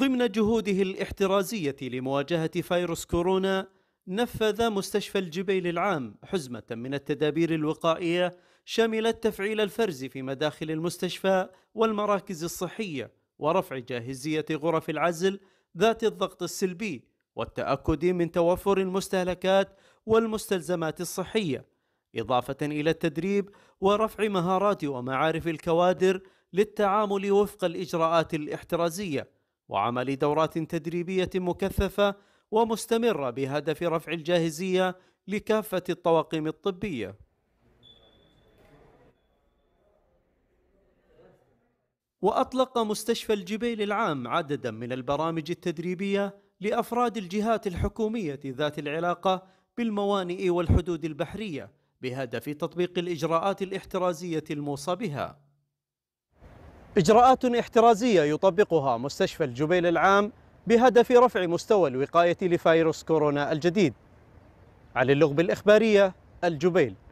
ضمن جهوده الاحترازية لمواجهة فيروس كورونا نفذ مستشفى الجبيل العام حزمة من التدابير الوقائية شملت تفعيل الفرز في مداخل المستشفى والمراكز الصحية ورفع جاهزية غرف العزل ذات الضغط السلبي والتأكد من توفر المستهلكات والمستلزمات الصحية إضافة إلى التدريب ورفع مهارات ومعارف الكوادر للتعامل وفق الإجراءات الاحترازية وعمل دورات تدريبيه مكثفه ومستمره بهدف رفع الجاهزيه لكافه الطواقم الطبيه واطلق مستشفى الجبيل العام عددا من البرامج التدريبيه لافراد الجهات الحكوميه ذات العلاقه بالموانئ والحدود البحريه بهدف تطبيق الاجراءات الاحترازيه الموصى بها إجراءات احترازية يطبقها مستشفى الجبيل العام بهدف رفع مستوى الوقاية لفيروس كورونا الجديد علي اللغب الإخبارية الجبيل